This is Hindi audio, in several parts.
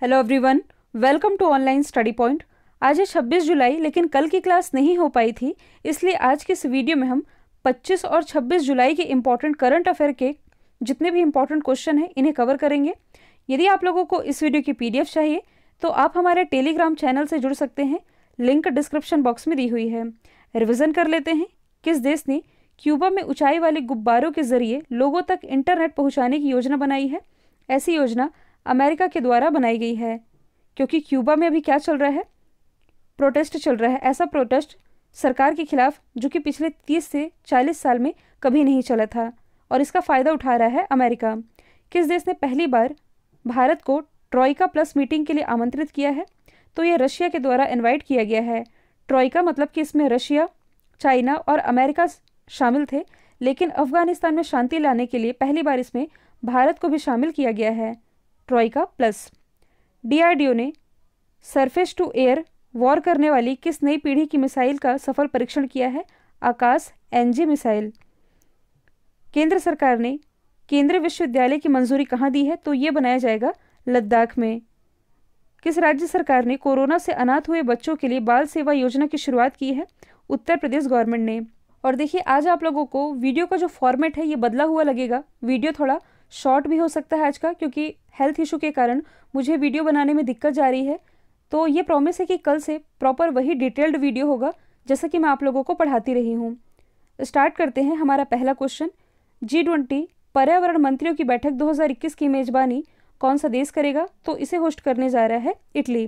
hello everyone welcome to online study point आज है 26 जुलाई लेकिन कल की क्लास नहीं हो पाई थी इसलिए आज के इस वीडियो में हम 25 और 26 जुलाई के इम्पॉर्टेंट करंट अफेयर के जितने भी इम्पॉर्टेंट क्वेश्चन हैं इन्हें कवर करेंगे यदि आप लोगों को इस वीडियो की पीडीएफ चाहिए तो आप हमारे टेलीग्राम चैनल से जुड़ सकते हैं लिंक डिस्क्रिप्शन बॉक्स में दी हुई है रिविज़न कर लेते हैं किस देश ने क्यूबा में ऊंचाई वाले गुब्बारों के जरिए लोगों तक इंटरनेट पहुंचाने की योजना बनाई है ऐसी योजना अमेरिका के द्वारा बनाई गई है क्योंकि क्यूबा में अभी क्या चल रहा है प्रोटेस्ट चल रहा है ऐसा प्रोटेस्ट सरकार के खिलाफ जो कि पिछले 30 से 40 साल में कभी नहीं चला था और इसका फ़ायदा उठा रहा है अमेरिका किस देश ने पहली बार भारत को ट्रॉयका प्लस मीटिंग के लिए आमंत्रित किया है तो यह रशिया के द्वारा इनवाइट किया गया है ट्रॉयका मतलब कि इसमें रशिया चाइना और अमेरिका शामिल थे लेकिन अफगानिस्तान में शांति लाने के लिए पहली बार इसमें भारत को भी शामिल किया गया है ट्रॉय प्लस डीआरडीओ ने सरफेस टू एयर वॉर करने वाली किस नई पीढ़ी की मिसाइल का सफल परीक्षण किया है आकाश एनजी मिसाइल केंद्र सरकार ने केंद्रीय विश्वविद्यालय की मंजूरी कहाँ दी है तो ये बनाया जाएगा लद्दाख में किस राज्य सरकार ने कोरोना से अनाथ हुए बच्चों के लिए बाल सेवा योजना की शुरुआत की है उत्तर प्रदेश गवर्नमेंट ने और देखिए आज आप लोगों को वीडियो का जो फॉर्मेट है ये बदला हुआ लगेगा वीडियो थोड़ा शॉर्ट भी हो सकता है आज का क्योंकि हेल्थ इशू के कारण मुझे वीडियो बनाने में दिक्कत जा रही है तो ये प्रॉमिस है कि कल से प्रॉपर वही डिटेल्ड वीडियो होगा जैसा कि मैं आप लोगों को पढ़ाती रही हूँ स्टार्ट करते हैं हमारा पहला क्वेश्चन जी ट्वेंटी पर्यावरण मंत्रियों की बैठक 2021 की मेजबानी कौन सा देश करेगा तो इसे होस्ट करने जा रहा है इटली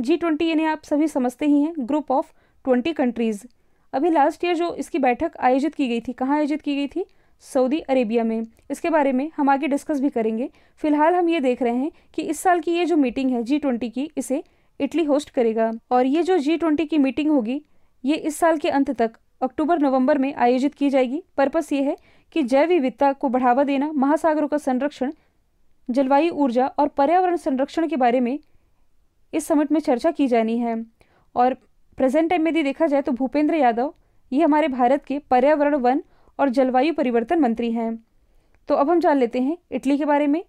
जी ट्वेंटी यानी आप सभी समझते ही हैं ग्रुप ऑफ ट्वेंटी कंट्रीज़ अभी लास्ट ईयर जो इसकी बैठक आयोजित की गई थी कहाँ आयोजित की गई थी सऊदी अरेबिया में इसके बारे में हम आगे डिस्कस भी करेंगे फिलहाल हम ये देख रहे हैं कि इस साल की ये जो मीटिंग है जी ट्वेंटी की इसे इटली होस्ट करेगा और ये जो जी ट्वेंटी की मीटिंग होगी ये इस साल के अंत तक अक्टूबर नवंबर में आयोजित की जाएगी पर्पस ये है कि जैव विविधता को बढ़ावा देना महासागरों का संरक्षण जलवायु ऊर्जा और पर्यावरण संरक्षण के बारे में इस समिट में चर्चा की जानी है और प्रेजेंट टाइम में यदि देखा जाए तो भूपेंद्र यादव ये हमारे भारत के पर्यावरण वन और जलवायु परिवर्तन मंत्री हैं तो अब हम जान लेते हैं इटली के बारे में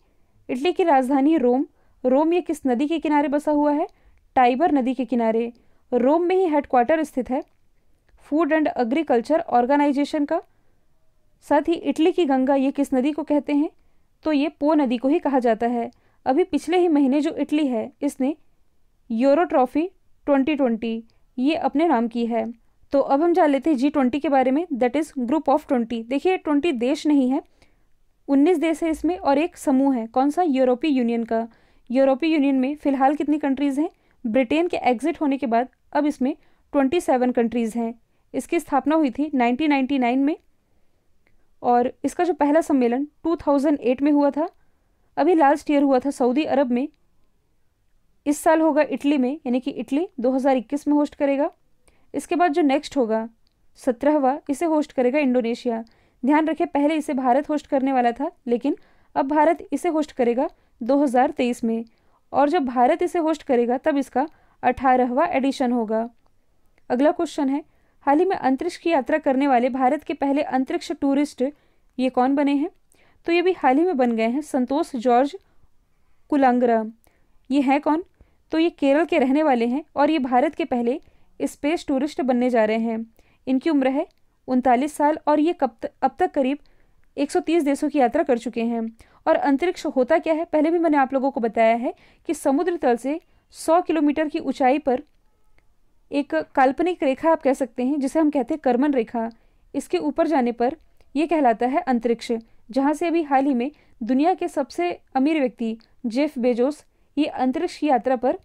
इटली की राजधानी रोम रोम ये किस नदी के किनारे बसा हुआ है टाइबर नदी के किनारे रोम में ही हेडक्वार्टर स्थित है फूड एंड एग्रीकल्चर ऑर्गेनाइजेशन का साथ ही इटली की गंगा ये किस नदी को कहते हैं तो ये पो नदी को ही कहा जाता है अभी पिछले ही महीने जो इटली है इसने यूरो ट्रॉफी 2020 ये अपने नाम की है तो अब हम जान लेते हैं जी ट्वेंटी के बारे में that is group of twenty देखिए ट्वेंटी देश नहीं है उन्नीस देश है इसमें और एक समूह है कौन सा यूरोपीय यूनियन का यूरोपीय यूनियन में फ़िलहाल कितनी कंट्रीज़ हैं ब्रिटेन के एग्जिट होने के बाद अब इसमें ट्वेंटी सेवन कंट्रीज़ हैं इसकी स्थापना हुई थी नाइनटीन नाइन में और इसका जो पहला सम्मेलन टू थाउजेंड एट में हुआ था अभी लास्ट ईयर हुआ था सऊदी अरब में इस साल होगा इटली में यानी कि इटली दो हज़ार इक्कीस में होस्ट करेगा इसके बाद जो नेक्स्ट होगा सत्रहवा इसे होस्ट करेगा इंडोनेशिया ध्यान रखें पहले इसे भारत होस्ट करने वाला था लेकिन अब भारत इसे होस्ट करेगा 2023 में और जब भारत इसे होस्ट करेगा तब इसका अठारहवा एडिशन होगा अगला क्वेश्चन है हाल ही में अंतरिक्ष की यात्रा करने वाले भारत के पहले अंतरिक्ष टूरिस्ट ये कौन बने हैं तो ये भी हाल ही में बन गए हैं संतोष जॉर्ज कुलंगरा ये हैं कौन तो ये केरल के रहने वाले हैं और ये भारत के पहले स्पेस टूरिस्ट बनने जा रहे हैं इनकी उम्र है उनतालीस साल और ये कब तक अब तक करीब 130 देशों की यात्रा कर चुके हैं और अंतरिक्ष होता क्या है पहले भी मैंने आप लोगों को बताया है कि समुद्र तल से 100 किलोमीटर की ऊंचाई पर एक काल्पनिक रेखा आप कह सकते हैं जिसे हम कहते हैं कर्मन रेखा इसके ऊपर जाने पर यह कहलाता है अंतरिक्ष जहाँ से अभी हाल ही में दुनिया के सबसे अमीर व्यक्ति जेफ बेजोस ये अंतरिक्ष की यात्रा पर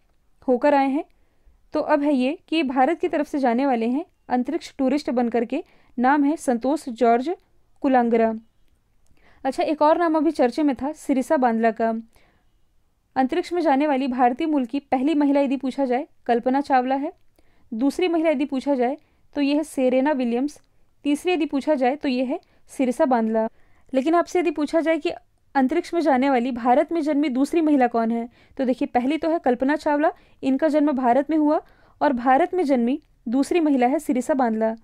होकर आए हैं तो अब है ये कि भारत की तरफ से जाने वाले हैं अंतरिक्ष टूरिस्ट बनकर के नाम है संतोष जॉर्ज कुलांगरा अच्छा एक और नाम अभी चर्चे में था सिरिसा बांदला का अंतरिक्ष में जाने वाली भारतीय मूल की पहली महिला यदि पूछा जाए कल्पना चावला है दूसरी महिला यदि पूछा जाए तो यह है सेरेना विलियम्स तीसरी यदि पूछा जाए तो यह है सिरसा बांदला लेकिन आपसे यदि पूछा जाए कि अंतरिक्ष में जाने वाली भारत में जन्मी दूसरी महिला कौन है तो देखिए पहली तो है कल्पना चावला इनका जन्म भारत में हुआ और भारत में जन्मी दूसरी महिला है सिरिसा बांदला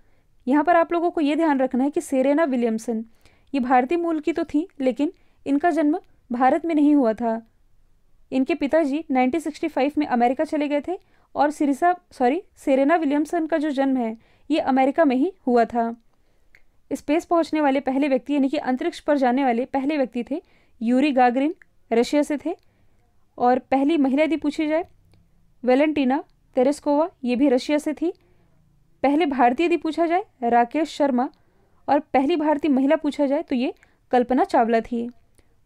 यहाँ पर आप लोगों को ये ध्यान रखना है कि सेरेना विलियमसन ये भारतीय मूल की तो थी लेकिन इनका जन्म भारत में नहीं हुआ था इनके पिताजी 1965 में अमेरिका चले गए थे और सिरिसा सॉरी सेरेना विलियमसन का जो जन्म है ये अमेरिका में ही हुआ था स्पेस पहुंचने वाले पहले व्यक्ति यानी कि अंतरिक्ष पर जाने वाले पहले व्यक्ति थे यूरी गागरिन रशिया से थे और पहली महिला यदि पूछी जाए वेलेंटीना तेरेस्कोवा ये भी रशिया से थी पहले भारतीय यदि पूछा जाए राकेश शर्मा और पहली भारतीय महिला पूछा जाए तो ये कल्पना चावला थी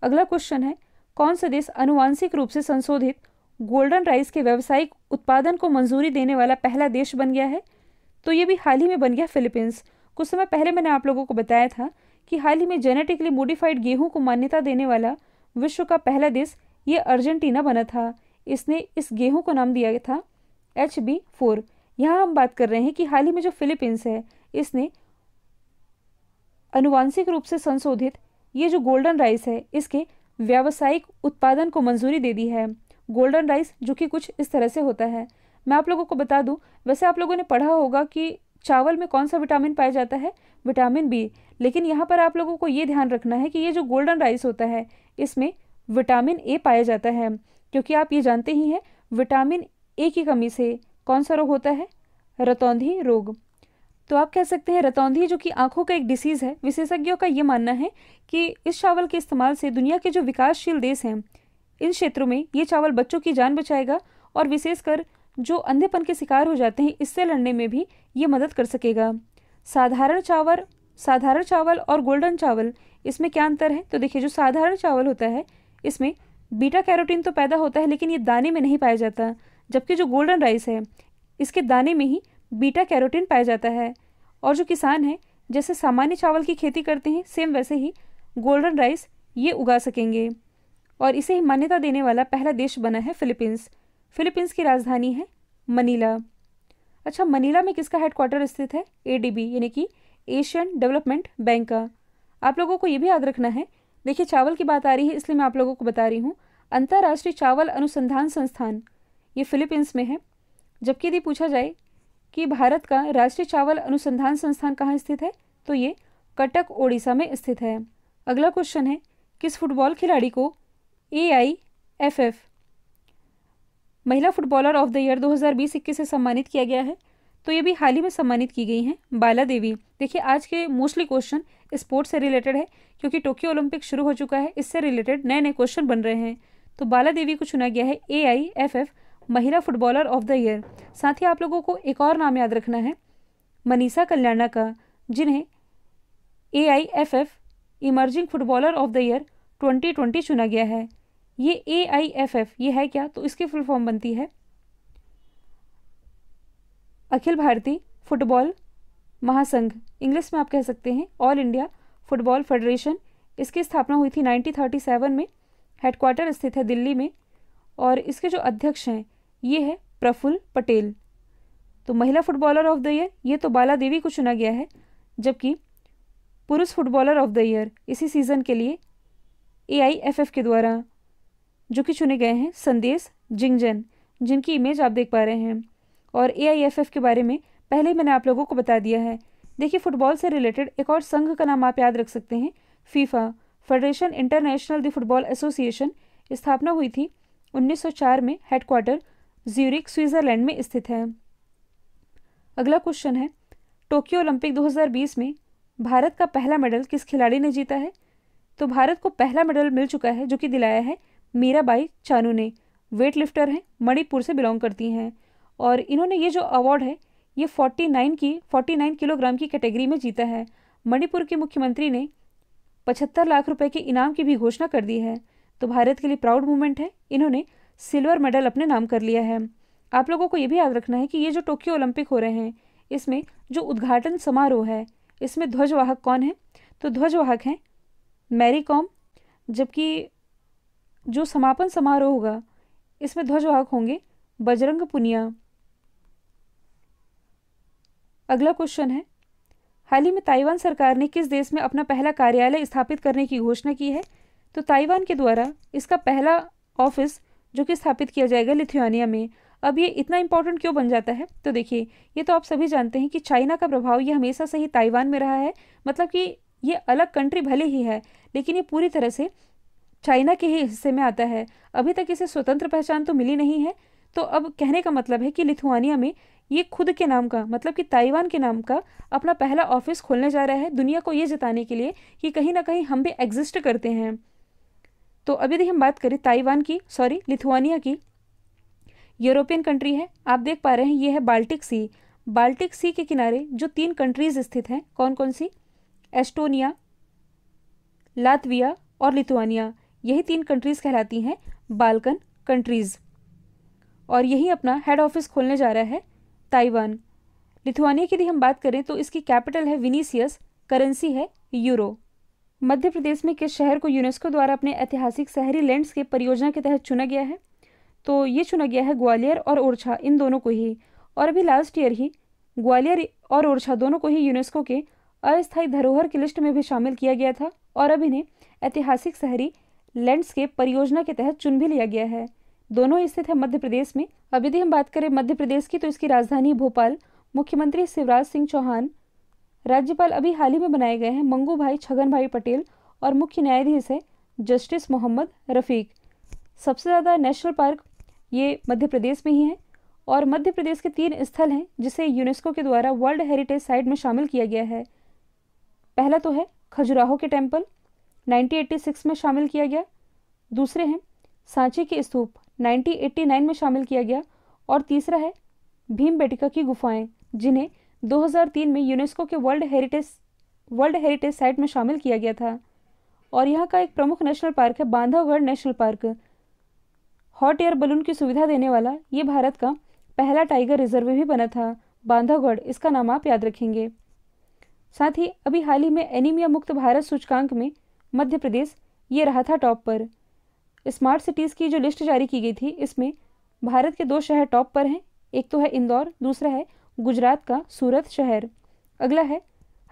अगला क्वेश्चन है कौन सा देश अनुवांशिक रूप से संशोधित गोल्डन राइस के व्यावसायिक उत्पादन को मंजूरी देने वाला पहला देश बन गया है तो ये भी हाल ही में बन गया फिलीपींस कुछ समय पहले मैंने आप लोगों को बताया था कि हाल ही में जेनेटिकली मोडिफाइड गेहूं को मान्यता देने वाला विश्व का पहला देश ये अर्जेंटीना बना था इसने इस गेहूं को नाम दिया था एच बी फोर यहाँ हम बात कर रहे हैं कि हाल ही में जो फिलीपींस है इसने अनुवांशिक रूप से संशोधित ये जो गोल्डन राइस है इसके व्यावसायिक उत्पादन को मंजूरी दे दी है गोल्डन राइस जो कि कुछ इस तरह से होता है मैं आप लोगों को बता दूं वैसे आप लोगों ने पढ़ा होगा कि चावल में कौन सा विटामिन पाया जाता है विटामिन बी लेकिन यहाँ पर आप लोगों को ये ध्यान रखना है कि ये जो गोल्डन राइस होता है इसमें विटामिन ए पाया जाता है क्योंकि आप ये जानते ही हैं विटामिन ए की कमी से कौन सा रोग होता है रतौंधी रोग तो आप कह सकते हैं रतौंधी जो कि आंखों का एक डिसीज़ है विशेषज्ञों का ये मानना है कि इस चावल के इस्तेमाल से दुनिया के जो विकासशील देश हैं इन क्षेत्रों में ये चावल बच्चों की जान बचाएगा और विशेषकर जो अंधेपन के शिकार हो जाते हैं इससे लड़ने में भी ये मदद कर सकेगा साधारण चावल साधारण चावल और गोल्डन चावल इसमें क्या अंतर है तो देखिए जो साधारण चावल होता है इसमें बीटा कैरोटीन तो पैदा होता है लेकिन ये दाने में नहीं पाया जाता जबकि जो गोल्डन राइस है इसके दाने में ही बीटा कैरोटीन पाया जाता है और जो किसान हैं जैसे सामान्य चावल की खेती करते हैं सेम वैसे ही गोल्डन राइस ये उगा सकेंगे और इसे ही मान्यता देने वाला पहला देश बना है फिलीपींस फिलीपींस की राजधानी है मनीला अच्छा मनीला में किसका हेडक्वार्टर स्थित है ए यानी कि एशियन डेवलपमेंट बैंक का आप लोगों को ये भी याद रखना है देखिए चावल की बात आ रही है इसलिए मैं आप लोगों को बता रही हूँ अंतर्राष्ट्रीय चावल अनुसंधान संस्थान ये फिलीपींस में है जबकि यदि पूछा जाए कि भारत का राष्ट्रीय चावल अनुसंधान संस्थान कहाँ स्थित है तो ये कटक ओडिशा में स्थित है अगला क्वेश्चन है किस फुटबॉल खिलाड़ी को ए आई एफ एफ महिला फुटबॉलर ऑफ द ईयर 2020 हज़ार से सम्मानित किया गया है तो ये भी हाल ही में सम्मानित की गई हैं बाला देवी देखिए आज के मोस्टली क्वेश्चन स्पोर्ट्स से रिलेटेड है क्योंकि टोक्यो ओलंपिक शुरू हो चुका है इससे रिलेटेड नए नए क्वेश्चन बन रहे हैं तो बाला देवी को चुना गया है ए आई एफ एफ महिला फुटबॉलर ऑफ द ईयर साथ ही आप लोगों को एक और नाम याद रखना है मनीषा कल्याणा का जिन्हें A I F F emerging footballer of the year twenty चुना गया है ये ए आई एफ एफ ये है क्या तो इसकी फुल फॉर्म बनती है अखिल भारतीय फुटबॉल महासंघ इंग्लिश में आप कह सकते हैं ऑल इंडिया फुटबॉल फेडरेशन इसकी स्थापना हुई थी 1937 में हेडक्वार्टर स्थित है दिल्ली में और इसके जो अध्यक्ष हैं ये है प्रफुल्ल पटेल तो महिला फुटबॉलर ऑफ द ईयर ये तो बाला देवी को चुना गया है जबकि पुरुष फुटबॉलर ऑफ द ईयर इसी सीज़न के लिए ए के द्वारा जो कि चुने गए हैं संदेश जिंगजन जिनकी इमेज आप देख पा रहे हैं और ए के बारे में पहले मैंने आप लोगों को बता दिया है देखिए फुटबॉल से रिलेटेड एक और संघ का नाम आप याद रख सकते हैं FIFA federation international the football association स्थापना हुई थी 1904 में हेडक्वार्टर ज्यूरिक स्विट्जरलैंड में स्थित है अगला क्वेश्चन है टोक्यो ओलंपिक 2020 में भारत का पहला मेडल किस खिलाड़ी ने जीता है तो भारत को पहला मेडल मिल चुका है जो कि दिलाया है मीराबाई चानू ने वेट लिफ्टर हैं मणिपुर से बिलोंग करती हैं और इन्होंने ये जो अवार्ड है ये 49 की 49 किलोग्राम की कैटेगरी में जीता है मणिपुर के मुख्यमंत्री ने पचहत्तर लाख रुपए के इनाम की भी घोषणा कर दी है तो भारत के लिए प्राउड मूवमेंट है इन्होंने सिल्वर मेडल अपने नाम कर लिया है आप लोगों को ये भी याद रखना है कि ये जो टोक्यो ओलंपिक हो रहे हैं इसमें जो उद्घाटन समारोह है इसमें ध्वजवाहक कौन है तो ध्वजवाहक हैं मैरी कॉम जबकि जो समापन समारोह होगा इसमें ध्वजवाहक होंगे बजरंग पुनिया अगला क्वेश्चन है हाल ही में ताइवान सरकार ने किस देश में अपना पहला कार्यालय स्थापित करने की घोषणा की है तो ताइवान के द्वारा इसका पहला ऑफिस जो कि स्थापित किया जाएगा लिथुआनिया में अब ये इतना इंपॉर्टेंट क्यों बन जाता है तो देखिए ये तो आप सभी जानते हैं कि चाइना का प्रभाव ये हमेशा से ही ताइवान में रहा है मतलब कि ये अलग कंट्री भले ही है लेकिन ये पूरी तरह से चाइना के ही हिस्से में आता है अभी तक इसे स्वतंत्र पहचान तो मिली नहीं है तो अब कहने का मतलब है कि लिथुआनिया में ये खुद के नाम का मतलब कि ताइवान के नाम का अपना पहला ऑफिस खोलने जा रहा है दुनिया को ये जताने के लिए कि कहीं ना कहीं हम भी एग्जिस्ट करते हैं तो अभी यदि हम बात करें ताइवान की सॉरी लिथुआनिया की यूरोपियन कंट्री है आप देख पा रहे हैं ये है बाल्टिक सी बाल्टिक सी के किनारे जो तीन कंट्रीज स्थित हैं कौन कौन सी एस्टोनिया लातविया और लिथुआनिया यही तीन कंट्रीज़ कहलाती हैं बालकन कंट्रीज़ और यही अपना हेड ऑफिस खोलने जा रहा है ताइवान लिथुआनिया की यदि हम बात करें तो इसकी कैपिटल है विनीसियस करेंसी है यूरो मध्य प्रदेश में किस शहर को यूनेस्को द्वारा अपने ऐतिहासिक शहरी के परियोजना के तहत चुना गया है तो ये चुना गया है ग्वालियर और ओरछा इन दोनों को ही और अभी लास्ट ईयर ही ग्वालियर और ओरछा दोनों को ही यूनेस्को के अस्थायी धरोहर की लिस्ट में भी शामिल किया गया था और अब इन्हें ऐतिहासिक शहरी लैंडस्केप परियोजना के तहत चुन भी लिया गया है दोनों स्थित है मध्य प्रदेश में अब यदि हम बात करें मध्य प्रदेश की तो इसकी राजधानी भोपाल मुख्यमंत्री शिवराज सिंह चौहान राज्यपाल अभी हाल ही में बनाए गए हैं मंगू भाई छगन भाई पटेल और मुख्य न्यायाधीश है जस्टिस मोहम्मद रफ़ीक सबसे ज़्यादा नेशनल पार्क ये मध्य प्रदेश में ही है और मध्य प्रदेश के तीन स्थल हैं जिसे यूनेस्को के द्वारा वर्ल्ड हेरिटेज साइट में शामिल किया गया है पहला तो है खजुराहो के टेम्पल 1986 में शामिल किया गया दूसरे हैं सांची के स्तूप 1989 में शामिल किया गया और तीसरा है भीम बेटिका की गुफाएं जिन्हें 2003 में यूनेस्को के world heritage world heritage site में शामिल किया गया था और यहाँ का एक प्रमुख नेशनल पार्क है Bandhavgarh national park hot air balloon की सुविधा देने वाला ये भारत का पहला टाइगर रिजर्व भी बना था बांधवगढ़ इसका नाम आप याद रखेंगे साथ ही अभी हाल ही में एनीमिया मुक्त भारत सूचकांक में मध्य प्रदेश ये रहा था टॉप पर स्मार्ट सिटीज़ की जो लिस्ट जारी की गई थी इसमें भारत के दो शहर टॉप पर हैं एक तो है इंदौर दूसरा है गुजरात का सूरत शहर अगला है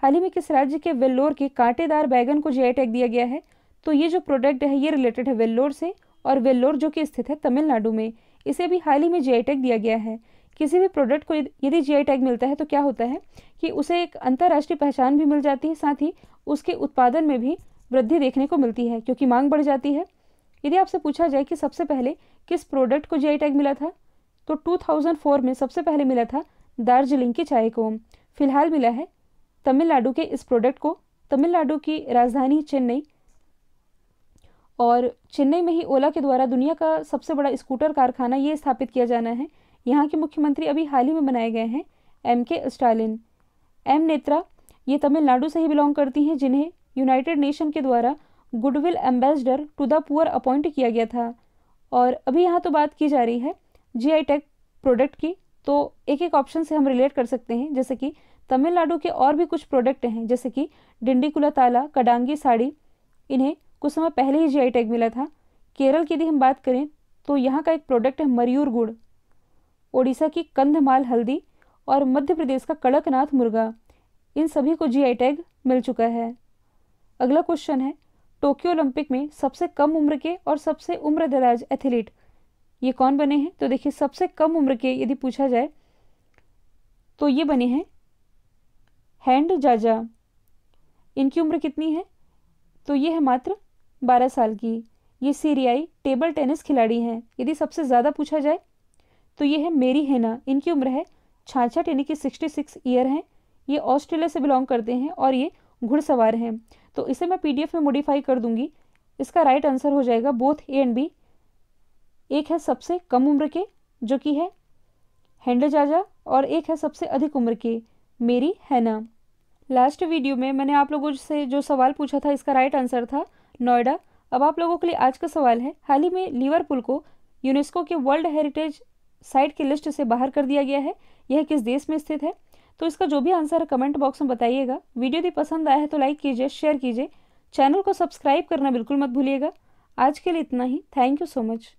हाल ही में किस राज्य के वेल्लोर के कांटेदार बैगन को जीआई टैग दिया गया है तो ये जो प्रोडक्ट है ये रिलेटेड है वेल्लोर से और वेल्लोर जो कि स्थित है तमिलनाडु में इसे भी हाल ही में जीआई टैग दिया गया है किसी भी प्रोडक्ट को यदि जीआई टैग मिलता है तो क्या होता है कि उसे एक अंतर्राष्ट्रीय पहचान भी मिल जाती है साथ ही उसके उत्पादन में भी वृद्धि देखने को मिलती है क्योंकि मांग बढ़ जाती है यदि आपसे पूछा जाए कि सबसे पहले किस प्रोडक्ट को जी टैग मिला था तो 2004 में सबसे पहले मिला था दार्जिलिंग की चाय को फिलहाल मिला है तमिलनाडु के इस प्रोडक्ट को तमिलनाडु की राजधानी चेन्नई और चेन्नई में ही ओला के द्वारा दुनिया का सबसे बड़ा स्कूटर कारखाना ये स्थापित किया जाना है यहाँ के मुख्यमंत्री अभी हाल ही में बनाए गए हैं एम के स्टालिन एम नेत्रा ये तमिलनाडु से ही बिलोंग करती हैं जिन्हें यूनाइटेड नेशन के द्वारा goodwill ambassador to the poor appoint किया गया था और अभी यहाँ तो बात की जा रही है जी आई टेक प्रोडक्ट की तो एक एक ऑप्शन से हम रिलेट कर सकते हैं जैसे कि तमिलनाडु के और भी कुछ प्रोडक्ट हैं जैसे कि डिंडीकुला ताला कडांगी साड़ी इन्हें कुछ समय पहले ही जी टैग मिला था केरल की यदि हम बात करें तो यहाँ का एक प्रोडक्ट है मरयूर गुड़ ओडिशा की कंधमाल हल्दी और मध्य प्रदेश का कड़कनाथ मुर्गा इन सभी को जी टैग मिल चुका है अगला क्वेश्चन है टोक्यो ओलंपिक में सबसे कम उम्र के और सबसे उम्र दराज एथलीट ये कौन बने हैं तो देखिए सबसे कम उम्र के यदि पूछा जाए तो ये बने हैं हैंड जाजा इनकी उम्र कितनी है तो ये है मात्र बारह साल की ये सीरियाई टेबल टेनिस खिलाड़ी हैं यदि सबसे ज़्यादा पूछा जाए तो ये है मेरी हेना इनकी उम्र है छाछठ यानी कि सिक्सटी सिक्स ईयर हैं ये ऑस्ट्रेलिया से बिलोंग करते हैं और ये घुड़सवार हैं तो इसे मैं पीडीएफ में मॉडिफाई कर दूंगी इसका राइट आंसर हो जाएगा बोथ ए एंड बी एक है सबसे कम उम्र के जो कि है हैंडल जाजा और एक है सबसे अधिक उम्र के मेरी हैना लास्ट वीडियो में मैंने आप लोगों से जो सवाल पूछा था इसका राइट आंसर था नोएडा अब आप लोगों के लिए आज का सवाल है हाल ही में लिवरपुल को यूनेस्को के वर्ल्ड हेरिटेज साइट की लिस्ट से बाहर कर दिया गया है यह किस देश में स्थित है तो इसका जो भी आंसर है कमेंट बॉक्स में बताइएगा वीडियो यदि पसंद आया है तो लाइक कीजिए शेयर कीजिए चैनल को सब्सक्राइब करना बिल्कुल मत भूलिएगा आज के लिए इतना ही थैंक यू सो मच